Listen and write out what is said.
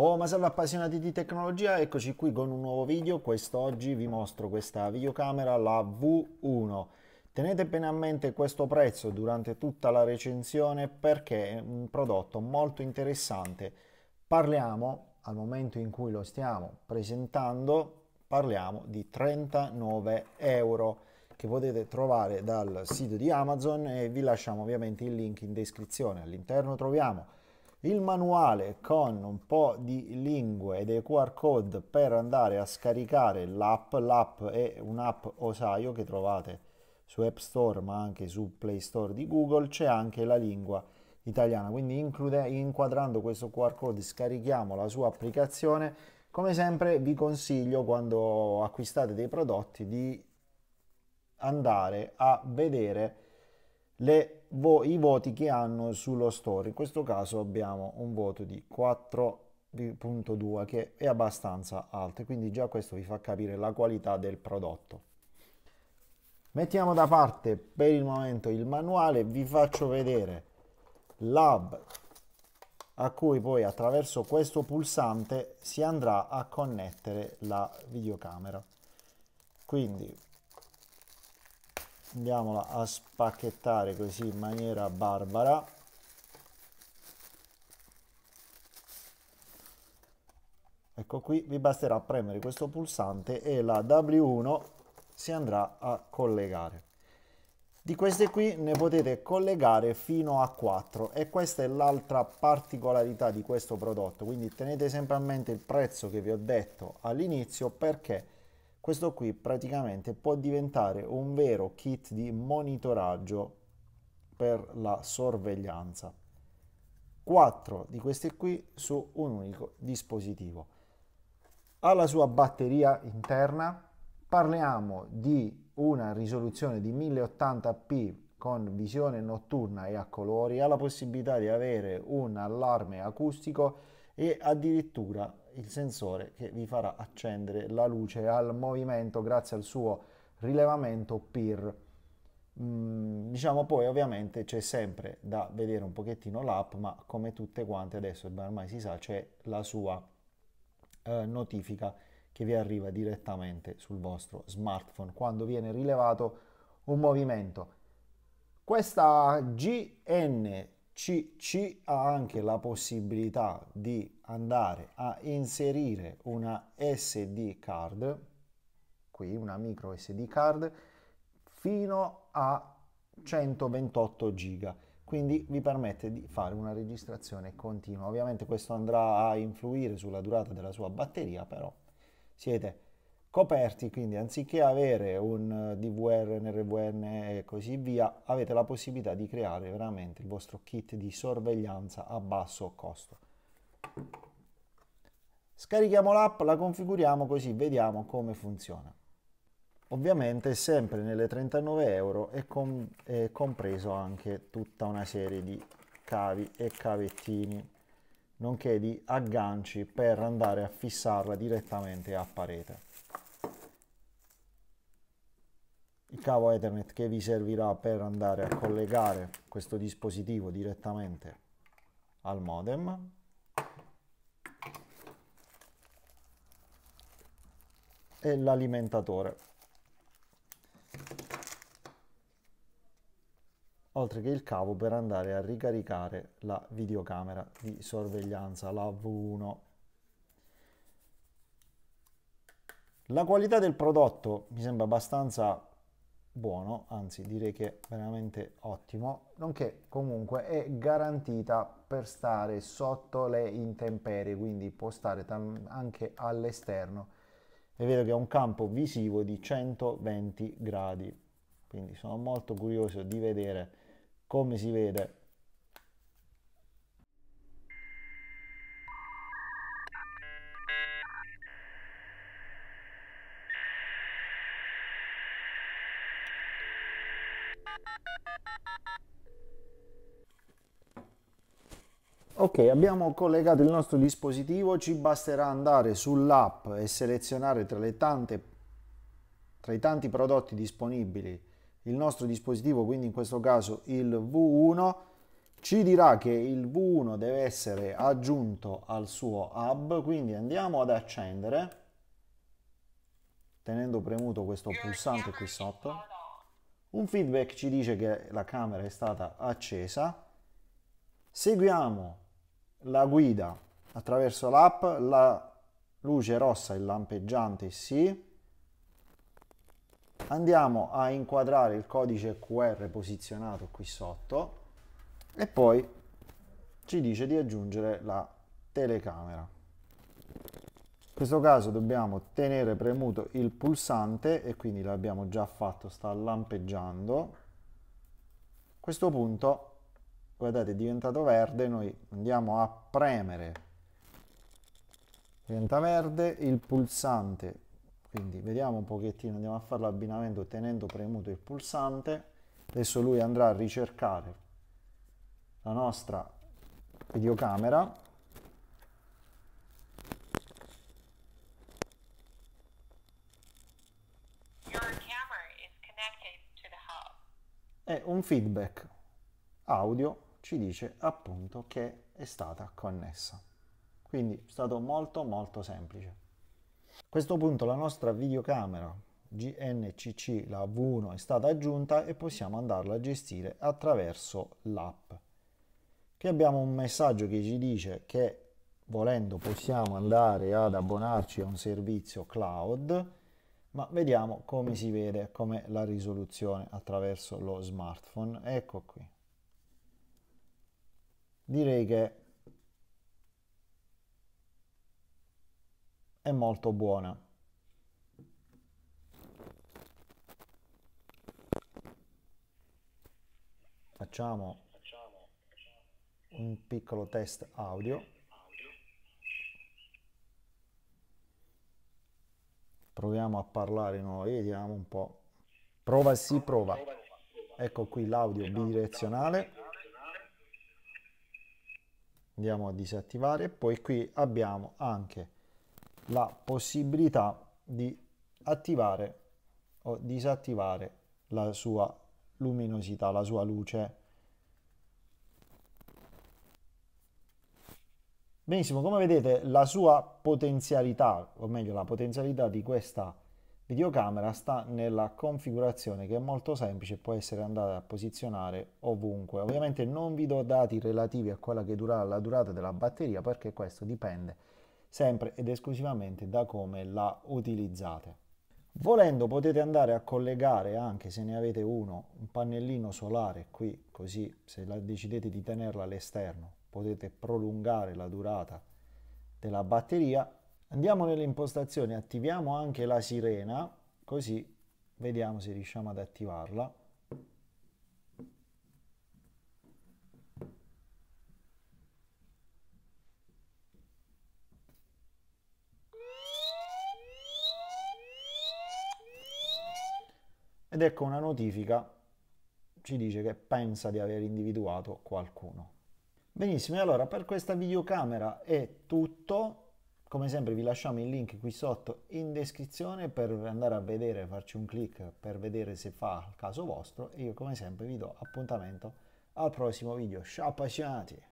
Oh, ma salve appassionati di tecnologia, eccoci qui con un nuovo video. Quest'oggi vi mostro questa videocamera, la V1. Tenete bene a mente questo prezzo durante tutta la recensione perché è un prodotto molto interessante. Parliamo, al momento in cui lo stiamo presentando, parliamo di 39 euro che potete trovare dal sito di Amazon e vi lasciamo ovviamente il link in descrizione. All'interno troviamo il manuale con un po' di lingue e dei QR code per andare a scaricare l'app. L'app è un'app Osaio che trovate su App Store ma anche su Play Store di Google. C'è anche la lingua italiana, quindi include, inquadrando questo QR code scarichiamo la sua applicazione. Come sempre vi consiglio quando acquistate dei prodotti di andare a vedere le vo i voti che hanno sullo store. In questo caso abbiamo un voto di 4.2 che è abbastanza alto, quindi già questo vi fa capire la qualità del prodotto. Mettiamo da parte per il momento il manuale, vi faccio vedere l'hub a cui poi attraverso questo pulsante si andrà a connettere la videocamera. Quindi andiamola a spacchettare così in maniera barbara ecco qui vi basterà premere questo pulsante e la W1 si andrà a collegare di queste qui ne potete collegare fino a 4 e questa è l'altra particolarità di questo prodotto quindi tenete sempre a mente il prezzo che vi ho detto all'inizio perché questo qui praticamente può diventare un vero kit di monitoraggio per la sorveglianza. Quattro di questi qui su un unico dispositivo. Alla sua batteria interna parliamo di una risoluzione di 1080p con visione notturna e a colori, ha la possibilità di avere un allarme acustico e addirittura il sensore che vi farà accendere la luce al movimento grazie al suo rilevamento PIR. Mm, diciamo poi ovviamente c'è sempre da vedere un pochettino l'app ma come tutte quante adesso ormai si sa c'è la sua eh, notifica che vi arriva direttamente sul vostro smartphone quando viene rilevato un movimento questa GN CC ha anche la possibilità di andare a inserire una SD card, qui una micro SD card, fino a 128 giga quindi vi permette di fare una registrazione continua ovviamente questo andrà a influire sulla durata della sua batteria però siete coperti, quindi anziché avere un DVR, un RVN e così via, avete la possibilità di creare veramente il vostro kit di sorveglianza a basso costo. Scarichiamo l'app, la configuriamo così vediamo come funziona. Ovviamente sempre nelle 39 euro è, com è compreso anche tutta una serie di cavi e cavettini nonché di agganci per andare a fissarla direttamente a parete. il cavo Ethernet che vi servirà per andare a collegare questo dispositivo direttamente al modem e l'alimentatore oltre che il cavo per andare a ricaricare la videocamera di sorveglianza la V1 la qualità del prodotto mi sembra abbastanza buono, anzi direi che veramente ottimo, nonché comunque è garantita per stare sotto le intemperie, quindi può stare anche all'esterno. E vedo che ha un campo visivo di 120 gradi, quindi sono molto curioso di vedere come si vede Ok, abbiamo collegato il nostro dispositivo, ci basterà andare sull'app e selezionare tra, tante, tra, i tanti prodotti disponibili il nostro dispositivo, quindi in questo caso il V1, ci dirà che il V1 deve essere aggiunto al suo hub, quindi andiamo ad accendere tenendo premuto questo pulsante qui sotto. Un feedback ci dice che la camera è stata accesa. Seguiamo la guida attraverso l'app, la luce rossa e lampeggiante sì. Andiamo a inquadrare il codice QR posizionato qui sotto e poi ci dice di aggiungere la telecamera questo caso dobbiamo tenere premuto il pulsante e quindi l'abbiamo già fatto, sta lampeggiando. A questo punto, guardate, è diventato verde, noi andiamo a premere, diventa verde il pulsante. Quindi vediamo un pochettino, andiamo a fare l'abbinamento tenendo premuto il pulsante. Adesso lui andrà a ricercare la nostra videocamera e un feedback audio ci dice appunto che è stata connessa. Quindi è stato molto molto semplice. A questo punto la nostra videocamera GNCC, la V1, è stata aggiunta e possiamo andarla a gestire attraverso l'app. Qui abbiamo un messaggio che ci dice che volendo possiamo andare ad abbonarci a un servizio cloud ma vediamo come si vede, come la risoluzione attraverso lo smartphone. Ecco qui. Direi che è molto buona. Facciamo un piccolo test audio. Proviamo a parlare noi, vediamo un po'. Prova si prova. Ecco qui l'audio bidirezionale. Andiamo a disattivare e poi qui abbiamo anche la possibilità di attivare o disattivare la sua luminosità, la sua luce Benissimo, come vedete la sua potenzialità, o meglio la potenzialità di questa videocamera sta nella configurazione che è molto semplice, può essere andata a posizionare ovunque. Ovviamente non vi do dati relativi a quella che durerà la durata della batteria perché questo dipende sempre ed esclusivamente da come la utilizzate. Volendo potete andare a collegare anche se ne avete uno un pannellino solare qui, così se decidete di tenerla all'esterno potete prolungare la durata della batteria. Andiamo nelle impostazioni, attiviamo anche la sirena, così vediamo se riusciamo ad attivarla. ed ecco una notifica ci dice che pensa di aver individuato qualcuno. Benissimo, e allora per questa videocamera è tutto. Come sempre vi lasciamo il link qui sotto in descrizione per andare a vedere, farci un clic per vedere se fa il caso vostro e io come sempre vi do appuntamento al prossimo video. Ciao appassionati!